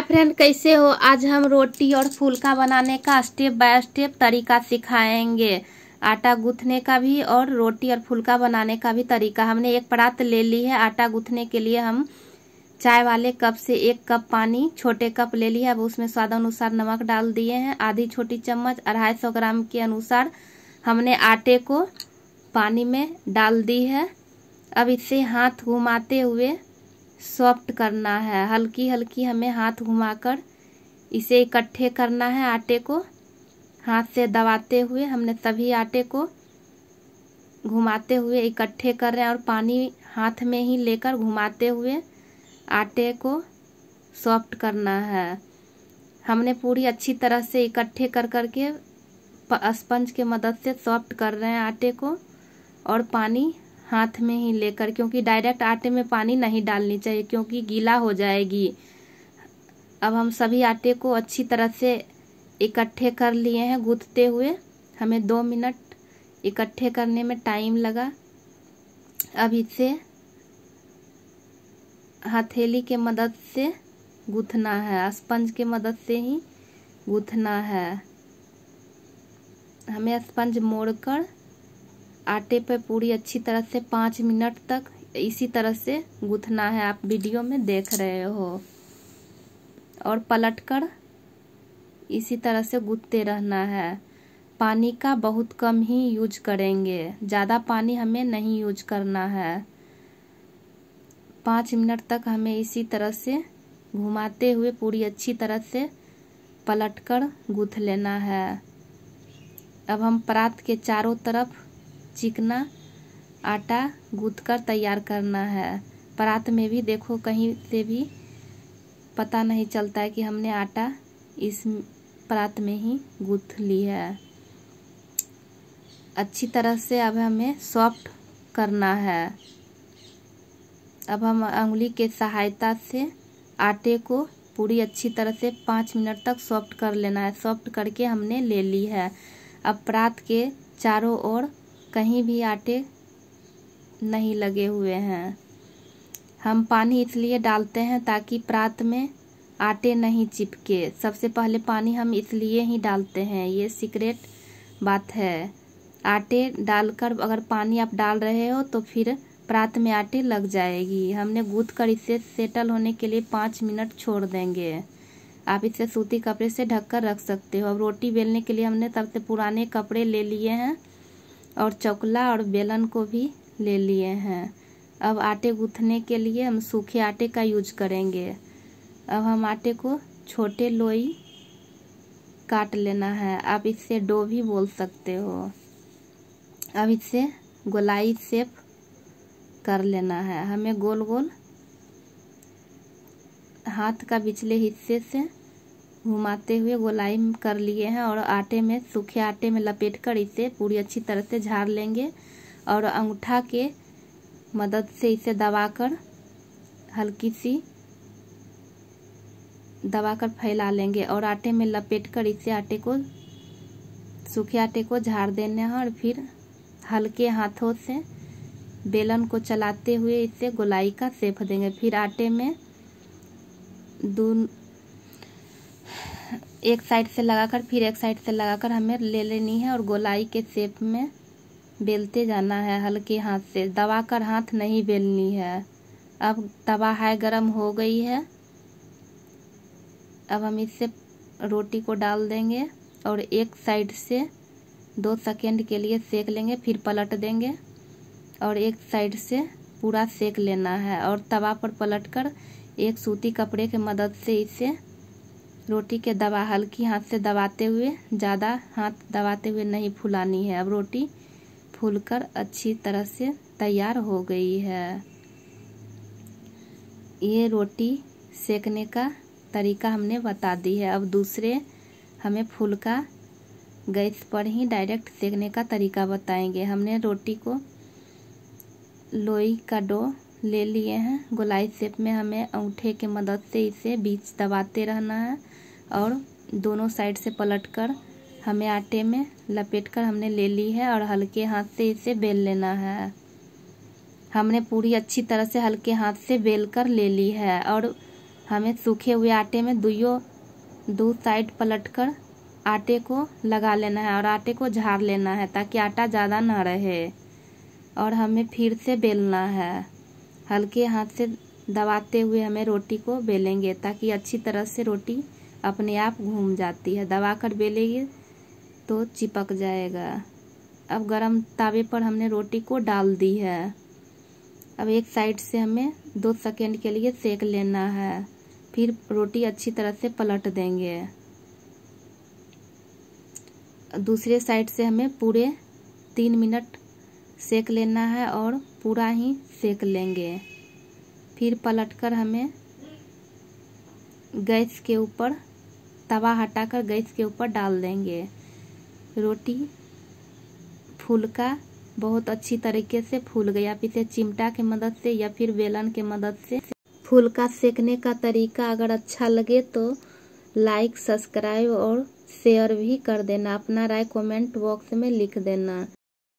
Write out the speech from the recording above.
hi friend कैसे हो आज हम रोटी और फुलका बनाने का स्टेप बाय स्टेप तरीका सिखाएंगे आटा गूंथने का भी और रोटी और फुलका बनाने का भी तरीका हमने एक परात ले ली है आटा गूंथने के लिए हम चाय वाले कप से एक कप पानी छोटे कप ले लिया अब उसमें स्वाद अनुसार नमक डाल दिए हैं आधी छोटी चम्मच अढ़ाई सौ ग्राम के अनुसार हमने आटे को पानी में डाल दी है अब इसे हाथ घुमाते हुए सॉफ्ट करना है हल्की हल्की हमें हाथ घुमाकर इसे इकट्ठे करना है आटे को हाथ से दबाते हुए हमने सभी आटे को घुमाते हुए इकट्ठे कर रहे हैं और पानी हाथ में ही लेकर घुमाते हुए आटे को सॉफ्ट करना है हमने पूरी अच्छी तरह से इकट्ठे कर कर के स्पंज के मदद से सॉफ्ट कर रहे हैं आटे को और पानी हाथ में ही लेकर क्योंकि डायरेक्ट आटे में पानी नहीं डालनी चाहिए क्योंकि गीला हो जाएगी अब हम सभी आटे को अच्छी तरह से इकट्ठे कर लिए हैं गूँथते हुए हमें दो मिनट इकट्ठे करने में टाइम लगा अब इसे हथेली के मदद से गूंथना है स्पंज के मदद से ही गूंथना है हमें स्पंज मोड़कर आटे पर पूरी अच्छी तरह से पाँच मिनट तक इसी तरह से गूँथना है आप वीडियो में देख रहे हो और पलटकर इसी तरह से गूँथते रहना है पानी का बहुत कम ही यूज करेंगे ज़्यादा पानी हमें नहीं यूज करना है पाँच मिनट तक हमें इसी तरह से घुमाते हुए पूरी अच्छी तरह से पलटकर गूँथ लेना है अब हम परात के चारों तरफ चिकना आटा गूँथ कर तैयार करना है परात में भी देखो कहीं से भी पता नहीं चलता है कि हमने आटा इस परात में ही गूँथ ली है अच्छी तरह से अब हमें सॉफ्ट करना है अब हम उंगली के सहायता से आटे को पूरी अच्छी तरह से पाँच मिनट तक सॉफ्ट कर लेना है सॉफ्ट करके हमने ले ली है अब परात के चारों ओर कहीं भी आटे नहीं लगे हुए हैं हम पानी इसलिए डालते हैं ताकि प्रात में आटे नहीं चिपके सबसे पहले पानी हम इसलिए ही डालते हैं ये सीक्रेट बात है आटे डालकर अगर पानी आप डाल रहे हो तो फिर प्रात में आटे लग जाएगी हमने गूथ कर इसे सेटल होने के लिए पाँच मिनट छोड़ देंगे आप इसे सूती कपड़े से ढककर रख सकते हो अब रोटी बेलने के लिए हमने सबसे पुराने कपड़े ले लिए हैं और चकला और बेलन को भी ले लिए हैं अब आटे गूँथने के लिए हम सूखे आटे का यूज करेंगे अब हम आटे को छोटे लोई काट लेना है आप इससे डो भी बोल सकते हो अब इससे गोलाई सेप कर लेना है हमें गोल गोल हाथ का पिछले हिस्से से घुमाते हुए गोलाई कर लिए हैं और आटे में सूखे आटे में लपेट कर इसे पूरी अच्छी तरह से झाड़ लेंगे और अंगूठा के मदद से इसे दबाकर हल्की सी दबाकर फैला लेंगे और आटे में लपेट कर इसे आटे को सूखे आटे को झाड़ देने हैं और फिर हल्के हाथों से बेलन को चलाते हुए इसे गोलाई का सेप देंगे फिर आटे में दून एक साइड से लगाकर फिर एक साइड से लगाकर हमें ले लेनी है और गोलाई के शेप में बेलते जाना है हल्के हाथ से दबा कर हाथ नहीं बेलनी है अब तवा हाई गर्म हो गई है अब हम इससे रोटी को डाल देंगे और एक साइड से दो सेकेंड के लिए सेक लेंगे फिर पलट देंगे और एक साइड से पूरा सेक लेना है और तवा पर पलटकर एक सूती कपड़े के मदद से इसे रोटी के दवा हल्की हाथ से दबाते हुए ज़्यादा हाथ दबाते हुए नहीं फुलानी है अब रोटी फूलकर अच्छी तरह से तैयार हो गई है ये रोटी सेकने का तरीका हमने बता दी है अब दूसरे हमें फूल का गैस पर ही डायरेक्ट सेकने का तरीका बताएंगे हमने रोटी को लोई का डो ले लिए हैं गोलाई सेप में हमें अंगूठे के मदद से इसे बीच दबाते रहना है और दोनों साइड से पलटकर हमें आटे में लपेटकर हमने ले ली है और हल्के हाथ से इसे बेल लेना है हमने पूरी अच्छी तरह से हल्के हाथ से बेल कर ले ली है और हमें सूखे हुए आटे में दुइयों दो साइड पलटकर आटे को लगा लेना है और आटे को झाड़ लेना है ताकि आटा ज़्यादा ना रहे और हमें फिर से बेलना है हल्के हाथ से दबाते हुए हमें रोटी को बेलेंगे ताकि अच्छी तरह से रोटी अपने आप घूम जाती है दबा कर बेलेगी तो चिपक जाएगा अब गरम तावे पर हमने रोटी को डाल दी है अब एक साइड से हमें दो सेकेंड के लिए सेक लेना है फिर रोटी अच्छी तरह से पलट देंगे दूसरे साइड से हमें पूरे तीन मिनट सेक लेना है और पूरा ही सेक लेंगे फिर पलटकर हमें गैस के ऊपर तवा हटाकर गैस के ऊपर डाल देंगे रोटी फुलका बहुत अच्छी तरीके से फूल गया आप इसे चिमटा के मदद से या फिर बेलन के मदद से फुलका सेकने का तरीका अगर अच्छा लगे तो लाइक सब्सक्राइब और शेयर भी कर देना अपना राय कमेंट बॉक्स में लिख देना